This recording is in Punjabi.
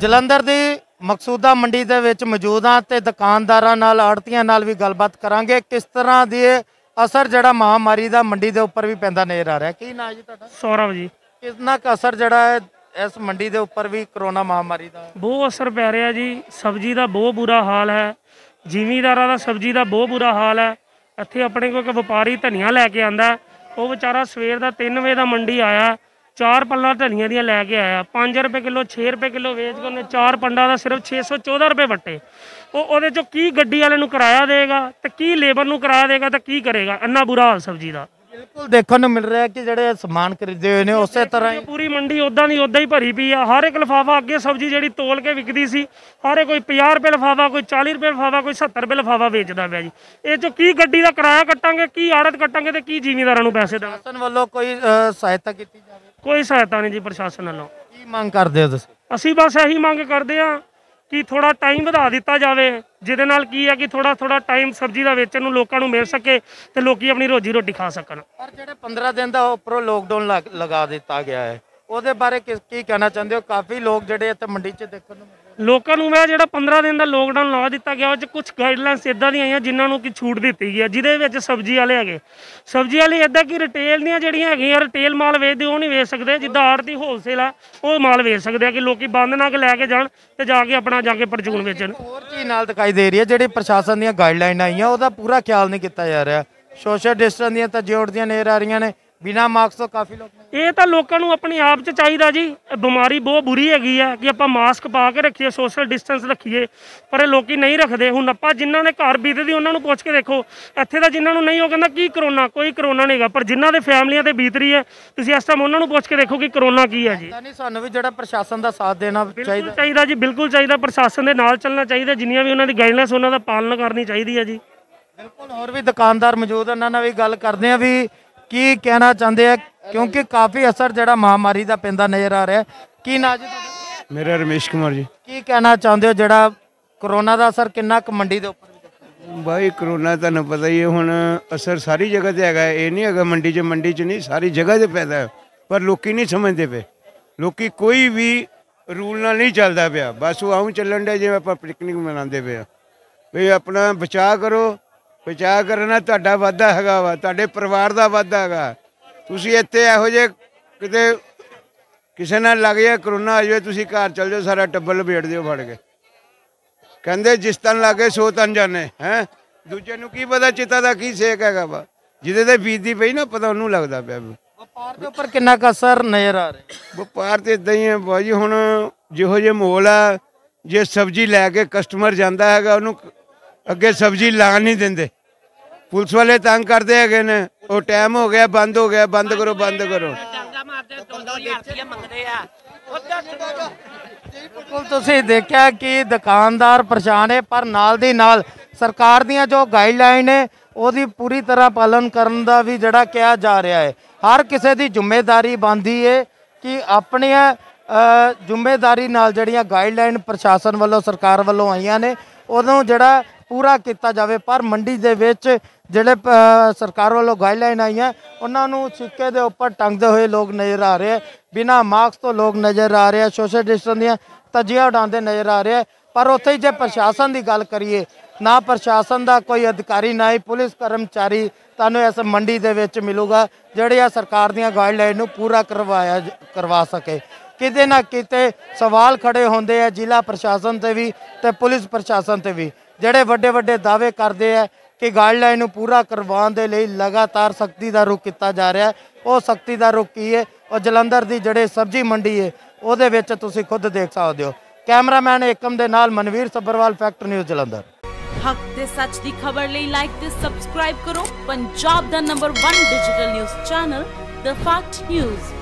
ਜਲੰਧਰ ਦੀ ਮਕਸੂਦਾ ਮੰਡੀ ਦੇ ਵਿੱਚ ਮੌਜੂਦਾਂ ਤੇ ਦੁਕਾਨਦਾਰਾਂ ਨਾਲ ਆੜਤੀਆਂ ਨਾਲ ਵੀ ਗੱਲਬਾਤ ਕਰਾਂਗੇ ਕਿਸ ਤਰ੍ਹਾਂ ਦੀ ਅਸਰ ਜਿਹੜਾ ਮਹਾਮਾਰੀ ਦਾ ਮੰਡੀ ਦੇ ਉੱਪਰ ਵੀ ਪੈਂਦਾ ਨਜ਼ਰ ਆ ਰਿਹਾ ਕੀ ਨਾਮ ਜੀ ਤੁਹਾਡਾ ਸੌਰਵ ਜੀ ਕਿੰਨਾ ਕੁ ਅਸਰ ਜਿਹੜਾ ਹੈ ਇਸ ਮੰਡੀ ਦੇ ਉੱਪਰ ਵੀ ਕਰੋਨਾ ਮਹਾਮਾਰੀ ਦਾ ਬਹੁਤ ਅਸਰ ਪੈ ਰਿਹਾ ਜੀ ਸਬਜ਼ੀ ਦਾ ਬਹੁਤ ਬੁਰਾ ਹਾਲ ਹੈ ਜ਼ਿਮੀਦਾਰਾਂ ਦਾ ਸਬਜ਼ੀ ਦਾ ਬਹੁਤ ਬੁਰਾ ਹਾਲ ਹੈ ਇੱਥੇ ਆਪਣੇ ਕੋਲ ਇੱਕ ਵਪਾਰੀ ਧਨੀਆ ਲੈ ਕੇ ਆਂਦਾ ਉਹ ਵਿਚਾਰਾ ਸਵੇਰ ਦਾ 3 ਵਜੇ ਦਾ ਮੰਡੀ ਆਇਆ ਚਾਰ ਪੱਲਾ ਧਨੀਆਂ ਦੀਆਂ ਲੈ ਕੇ ਆਇਆ 5 ਰੁਪਏ ਕਿਲੋ 6 ਰੁਪਏ ਕਿਲੋ ਵੇਚ ਕੇ ਉਹਨੇ ਚਾਰ ਪੰਡਾ ਦਾ ਸਿਰਫ 614 ਰੁਪਏ ਵੱਟੇ ਉਹ ਉਹਦੇ ਚੋਂ ਕੀ ਗੱਡੀ ਵਾਲੇ ਨੂੰ ਕਿਰਾਇਆ ਦੇਗਾ ਤੇ ਕੀ ਲੇਬਰ ਨੂੰ ਕਿਰਾਇਆ ਦੇਗਾ ਤੇ ਕੀ ਕਰੇਗਾ ਇੰਨਾ ਬੁਰਾ ਹਾਲ ਸਬਜ਼ੀ ਦਾ ਬਿਲਕੁਲ ਦੇਖਣ ਨੂੰ ਮਿਲ ਰਿਹਾ ਕਿ ਜਿਹੜੇ ਸਮਾਨ ਖਰੀਦੇ ਹੋਏ ਨੇ ਉਸੇ ਤਰ੍ਹਾਂ ਹੀ ਪੂਰੀ ਮੰਡੀ ਉਦਾਂ ਦੀ ਉਦਾਂ ਹੀ ਭਰੀ ਪਈ ਆ ਹਰ ਇੱਕ ਲਫਾਫਾ ਅੱਗੇ ਸਬਜ਼ੀ ਜਿਹੜੀ ਤੋਲ ਕੇ ਵਿਕਦੀ ਸੀ ਹਰੇ ਕੋਈ 50 ਰੁਪਏ ਲਫਾਫਾ ਕੋਈ 40 ਰੁਪਏ ਲਫਾਫਾ ਕੋਈ 70 ਰੁਪਏ ਲਫਾਫਾ ਵੇਚਦਾ ਪਿਆ ਜੀ ਇਹ ਚੋਂ ਕੀ ਗੱਡੀ ਦਾ ਕਿਰਾਇਆ ਕੱਟਾਂਗੇ ਕੀ ਆੜਤ ਕੱਟਾਂਗੇ ਤੇ ਕੀ ਜ਼ਿਮੀਂਦਾਰਾਂ ਨੂੰ ਪੈਸੇ ਦੇਵਾਂਗੇ ਸਰਕਾਰ ਵੱਲੋਂ ਕੋਈ ਸਹਾਇਤਾ ਕੀਤੀ ਕੋਈ ਸਹਾਇਤਾ ਨਹੀਂ ਜੀ ਪ੍ਰਸ਼ਾਸਨ ਵੱਲੋਂ ਕੀ ਮੰਗ ਕਰਦੇ ਹੋ ਤੁਸੀਂ ਅਸੀਂ ਬਸ ਇਹੀ ਮੰਗ ਕਰਦੇ ਆ ਕਿ ਥੋੜਾ ਟਾਈਮ ਵਧਾ ਦਿੱਤਾ ਜਾਵੇ ਜਿਹਦੇ ਨਾਲ ਕੀ ਹੈ ਕਿ ਥੋੜਾ ਥੋੜਾ ਟਾਈਮ ਸਬਜ਼ੀ ਦਾ ਵੇਚਣ ਨੂੰ ਲੋਕਾਂ ਨੂੰ ਮਿਲ ਸਕੇ ਤੇ ਲੋਕੀ ਆਪਣੀ ਰੋਜੀ ਰੋਟੀ ਖਾ ਸਕਣ ਪਰ ਜਿਹੜੇ 15 ਦਿਨ ਦਾ ਉੱਪਰੋਂ ਲੋਕਡਾਊਨ ਲਗਾ ਦਿੱਤਾ ਗਿਆ ਹੈ ਉਹਦੇ ਬਾਰੇ ਕੀ ਕੀ ਕਹਿਣਾ ਚਾਹੁੰਦੇ ਹੋ ਕਾਫੀ ਲੋਕ ਜਿਹੜੇ ਇੱਥੇ ਮੰਡੀ 'ਚ ਦੇਖਣ ਨੂੰ ਲੋਕਾਂ ਨੂੰ ਮੈਂ ਜਿਹੜਾ 15 ਦਿਨ ਦਾ ਲੋਕਡਾਊਨ ਲਾ ਦਿੱਤਾ ਗਿਆ ਉਹ 'ਚ ਕੁਝ ਗਾਈਡਲਾਈਨਸ ਇਦਾਂ ਦੀਆਂ ਆਈਆਂ ਜਿਨ੍ਹਾਂ ਨੂੰ ਕਿ ਛੂਟ ਦਿੱਤੀ ਗਈ ਹੈ ਜਿਹਦੇ ਵਿੱਚ ਸਬਜ਼ੀ ਵਾਲੇ ਹੈਗੇ ਸਬਜ਼ੀ ਵਾਲੇ ਇਦਾਂ ਕਿ ਰਿਟੇਲ ਦੀਆਂ ਜਿਹੜੀਆਂ ਹੈਗੀਆਂ ਰਿਟੇਲ ਮਾਲ ਵੇਚਦੇ ਉਹ ਨਹੀਂ ਵੇਚ ਸਕਦੇ ਜਿੱਦਾਂ ਆੜਤੀ ਹੋਲਸੇਲ ਆ ਉਹ ਮਾਲ ਵੇਚ ਸਕਦੇ ਆ ਕਿ ਲੋਕੀ ਬੰਦ ਨਾ ਕੇ ਲੈ ਕੇ ਜਾਣ ਤੇ ਜਾ ਕੇ ਆਪਣਾ ਜਾ ਕੇ ਪਰਚੂਨ ਵੇਚਣ ਹੋਰ ਚੀਜ਼ ਨਾਲ ਦਿਖਾਈ ਦੇ ਰਹੀ ਹੈ ਜਿਹੜੀ ਪ੍ਰਸ਼ਾਸਨ ਦੀਆਂ ਗਾਈਡਲਾਈਨ ਆਈਆਂ ਉਹਦਾ ਪੂਰਾ ਖਿਆਲ ਨਹੀਂ ਕੀਤਾ ਜਾ ਰਿਹਾ ਸੋਸ਼ਲ ਡਿਸਟੈਂਸ ਦੀਆਂ ਤਾਂ ਜੋੜਦੀਆਂ ਨੇਰ ਆ ਰਹੀਆਂ ਨੇ ਬਿਨਾ ਮਾਸਕ ਤੋਂ ਕਾਫੀ ਲੋਕ ਇਹ ਤਾਂ ਲੋਕਾਂ ਨੂੰ ਆਪਣੇ ਆਪ 'ਚ ਚਾਹੀਦਾ ਜੀ ਇਹ ਬਿਮਾਰੀ ਬਹੁਤ ਬੁਰੀ ਹੈਗੀ ਆ ਕਿ ਆਪਾਂ ਮਾਸਕ ਪਾ ਕੇ ਰੱਖੀਏ ਸੋਸ਼ਲ ਡਿਸਟੈਂਸ ਰੱਖੀਏ ਪਰ ਇਹ ਲੋਕੀ ਨਹੀਂ ਰੱਖਦੇ ਹੁਣ ਆਪਾਂ ਜਿਨ੍ਹਾਂ ਨੇ ਘਰ ਬੀਤਦੀ ਉਹਨਾਂ ਨੂੰ ਪੁੱਛ ਕੇ ਦੇਖੋ ਇੱਥੇ ਤਾਂ ਜਿਨ੍ਹਾਂ ਨੂੰ ਨਹੀਂ ਉਹ ਕਹਿੰਦਾ ਕੀ ਕਰੋਨਾ ਕੋਈ ਕਰੋਨਾ ਨਹੀਂਗਾ ਪਰ ਜਿਨ੍ਹਾਂ ਦੇ ਫੈਮਲੀਆਂ ਤੇ ਬੀਤ ਰਹੀ ਹੈ ਤੁਸੀਂ ਇਸ ਟਾਈਮ ਉਹਨਾਂ ਨੂੰ ਪੁੱਛ ਕੇ ਦੇਖੋ ਕਿ ਕਰੋਨਾ ਕੀ ਹੈ ਜੀ ਨਹੀਂ ਸਾਨੂੰ ਵੀ ਜਿਹੜਾ ਪ੍ਰਸ਼ਾਸਨ ਦਾ ਸਾਥ ਦੇਣਾ ਚਾਹੀਦਾ ਚਾਹੀਦਾ ਜੀ ਬਿਲਕੁਲ ਚਾਹੀਦਾ ਪ੍ਰਸ਼ਾਸਨ ਦੇ ਨਾਲ ਚੱਲਣਾ ਚਾਹੀਦਾ ਜਿੰਨੀਆਂ ਵੀ ਉਹਨਾਂ ਦੀ ਗਾਈਡਲਾਈਨਸ ਉਹਨਾਂ ਦਾ ਪਾਲਣ ਕਰਨੀ ਚਾਹੀਦੀ ਹੈ ਜੀ ਬਿਲਕੁਲ ਹੋਰ ਵੀ ਦੁਕਾਨਦਾਰ ਮੌਜੂਦ ਉਹਨਾਂ ਨਾਲ ਵੀ ਗੱਲ ਕਰਦੇ ਆ ਵੀ ਕੀ ਕਹਿਣਾ ਚਾਹੁੰਦੇ ਆ ਕਿਉਂਕਿ ਕਾਫੀ ਅਸਰ ਜਿਹੜਾ ਮਹਾਮਾਰੀ ਦਾ ਪੈਂਦਾ ਨਜ਼ਰ ਆ ਰਿਹਾ ਕੀ ਨਾਂ ਜੀ ਰਮੇਸ਼ ਕੁਮਾਰ ਜੀ ਕੀ ਕਹਿਣਾ ਚਾਹੁੰਦੇ ਹੋ ਜਿਹੜਾ ਕਰੋਨਾ ਦਾ ਅਸਰ ਕਿੰਨਾ ਕੁ ਮੰਡੀ ਦੇ ਉੱਪਰ ਬਾਈ ਕਰੋਨਾ ਤੁਹਾਨੂੰ ਪਤਾ ਹੀ ਹੈ ਹੁਣ ਅਸਰ ਸਾਰੀ ਜਗ੍ਹਾ ਤੇ ਹੈਗਾ ਇਹ ਨਹੀਂ ਹੈਗਾ ਮੰਡੀ 'ਚ ਮੰਡੀ 'ਚ ਨਹੀਂ ਸਾਰੀ ਜਗ੍ਹਾ ਤੇ ਪੈਦਾ ਪਰ ਲੋਕੀ ਨਹੀਂ ਸਮਝਦੇ ਪਏ ਲੋਕੀ ਕੋਈ ਵੀ ਰੂਲ ਨਾਲ ਨਹੀਂ ਚੱਲਦਾ ਪਿਆ ਬਸ ਉਹ ਆਉਂ ਚੱਲਣ ਦੇ ਜਿਵੇਂ ਆਪਾਂ ਪਿਕਨਿਕ ਮਨਾਉਂਦੇ ਪਏ ਆ ਵੀ ਆਪਣਾ ਬਚਾਅ ਕਰੋ ਬਚਾਅ ਕਰਨਾ ਤੁਹਾਡਾ ਵਾਦਾ ਹੈਗਾ ਵਾ ਤੁਹਾਡੇ ਪਰਿਵਾਰ ਦਾ ਵਾਦਾ ਹੈਗਾ ਤੁਸੀਂ ਇੱਥੇ ਇਹੋ ਜੇ ਕਿਤੇ ਕਿਸੇ ਨਾਲ ਲੱਗ ਜਾਏ ਕਰੋਨਾ ਆ ਜਾਵੇ ਤੁਸੀਂ ਘਰ ਚਲ ਜਾਓ ਸਾਰਾ ਟੱਬਰ ਲਪੇਟ ਦਿਓ ਫੜ ਕੇ ਕਹਿੰਦੇ ਜਿਸ ਤਨ ਲੱਗੇ ਸੋ ਤਨ ਜਾਣੇ ਹੈ ਦੂਜੇ ਨੂੰ ਕੀ ਪਤਾ ਚਿਤਾ ਦਾ ਕੀ ਸੇਕ ਹੈਗਾ ਵਾ ਜਿਹਦੇ ਤੇ ਬੀਜਦੀ ਪਈ ਨਾ ਪਤਾ ਉਹਨੂੰ ਲੱਗਦਾ ਪਿਆ ਵਪਾਰ ਦੇ ਉੱਪਰ ਕਿੰਨਾ ਕਸਰ ਨਜ਼ਰ ਆ ਰਿਹਾ ਵਪਾਰ ਤੇ ਇਦਾਂ ਹੀ ਹੈ ਬਾਜੀ ਹੁਣ ਜਿਹੋ ਜੇ ਮੋਲ ਆ ਜੇ ਸਬਜ਼ੀ ਲੈ ਕੇ ਕਸਟਮਰ ਜਾਂਦਾ ਹੈਗਾ ਉਹਨੂੰ ਅੱਗੇ ਸਬਜ਼ੀ ਲਾ ਨਹੀਂ ਦਿੰਦੇ ਪੁਲਿਸ ਵਾਲੇ ਤੰਗ ਕਰਦੇ ਹੈਗੇ ਨੇ ਉਹ ਟਾਈਮ ਹੋ ਗਿਆ ਬੰਦ ਹੋ ਗਿਆ ਬੰਦ ਕਰੋ ਬੰਦ ਕਰੋ ਬਿਲਕੁਲ ਤੁਸੀਂ ਦੇਖਿਆ ਕਿ ਦੁਕਾਨਦਾਰ ਪਰੇਸ਼ਾਨ ਹੈ ਪਰ ਨਾਲ ਦੀ ਨਾਲ ਸਰਕਾਰ ਦੀਆਂ ਜੋ ਗਾਈਡਲਾਈਨ ਨੇ ਉਹਦੀ ਪੂਰੀ ਤਰ੍ਹਾਂ ਪਾਲਨ ਕਰਨ ਦਾ ਵੀ ਜਿਹੜਾ ਕਿਹਾ ਜਾ ਰਿਹਾ ਹੈ ਹਰ ਕਿਸੇ ਦੀ ਜ਼ਿੰਮੇਵਾਰੀ ਬੰਦੀ ਹੈ ਕਿ ਆਪਣੀਆਂ ਜ਼ਿੰਮੇਵਾਰੀ ਨਾਲ ਜਿਹੜੀਆਂ ਗਾਈਡਲਾਈਨ ਪ੍ਰਸ਼ਾਸਨ ਵੱਲੋਂ ਸਰਕਾਰ ਵੱਲੋਂ ਆਈਆਂ ਨੇ ਉਹਨੂੰ ਜਿਹੜਾ ਪੂਰਾ ਕੀਤਾ ਜਾਵੇ ਪਰ ਮੰਡੀ ਦੇ ਵਿੱਚ ਜਿਹੜੇ ਸਰਕਾਰ ਵੱਲੋਂ ਗਾਈਡਲਾਈਨ ਆਈਆਂ ਉਹਨਾਂ ਨੂੰ ਸਿੱਕੇ ਦੇ ਉੱਪਰ ਟੰਗਦੇ ਹੋਏ ਲੋਕ ਨਜ਼ਰ ਆ ਰਹੇ ਬਿਨਾ ਮਾਸਕ ਤੋਂ ਲੋਕ ਨਜ਼ਰ ਆ ਰਹੇ ਸੋਸ਼ਲ ਡਿਸਟੈਂਸ ਦੀਆਂ ਤਜੀਆਂ ਉਡਾਉਂਦੇ ਨਜ਼ਰ ਆ ਰਹੇ ਪਰ ਉੱਥੇ ਜੇ ਪ੍ਰਸ਼ਾਸਨ ਦੀ ਗੱਲ ਕਰੀਏ ਨਾ ਪ੍ਰਸ਼ਾਸਨ ਦਾ ਕੋਈ ਅਧਿਕਾਰੀ ਨਾ ਹੀ ਪੁਲਿਸ ਕਰਮਚਾਰੀ ਤੁਹਾਨੂੰ ਇਸ ਮੰਡੀ ਦੇ ਵਿੱਚ ਮਿਲੂਗਾ ਜਿਹੜੇ ਆ ਸਰਕਾਰ ਦੀਆਂ ਗਾਈਡਲਾਈਨ ਨੂੰ ਪੂਰਾ ਕਰਵਾਇਆ ਕਰਵਾ ਸਕੇ ਕਿਤੇ ਨਾ ਕਿਤੇ ਸਵਾਲ ਖੜੇ ਹੁੰਦੇ ਆ ਜ਼ਿਲ੍ਹਾ ਪ੍ਰਸ਼ਾਸਨ ਤੇ ਵੀ ਤੇ ਪੁਲਿਸ ਪ੍ਰਸ਼ਾਸਨ ਤੇ ਵੀ ਜਿਹੜੇ ਵੱਡੇ ਵੱਡੇ ਦਾਅਵੇ ਕਰਦੇ ਆ ਕਿ ਗਾਈਡਲਾਈਨ ਨੂੰ ਪੂਰਾ ਕਰਵਾਉਣ ਦੇ ਲਈ ਲਗਾਤਾਰ ਸਖਤੀ ਦਾ ਰੁਖ ਕੀਤਾ ਜਾ ਰਿਹਾ ਉਹ ਸਖਤੀ ਦਾ ਰੁਖ ਕੀ ਹੈ ਉਹ ਜਲੰਧਰ ਦੀ ਜਿਹੜੇ ਸਬਜ਼ੀ ਮੰਡੀ ਹੈ ਉਹਦੇ ਵਿੱਚ ਤੁਸੀਂ ਖੁਦ ਦੇਖ ਸਕਦੇ ਹੋ ਕੈਮਰਾਮੈਨ ਏਕਮ ਦੇ ਨਾਲ ਮਨਵੀਰ ਸੱਬਰਵਾਲ ਫੈਕਟ ਨਿਊਜ਼ ਜਲੰਧਰ ਹੱਕ ਤੇ ਸੱਚ ਦੀ ਖਬਰ ਲਈ ਲਾਈਕ ਤੇ ਸਬਸਕ੍ਰਾਈਬ ਕਰੋ ਪੰਜਾਬ ਦਾ number 1 digital news channel the fact news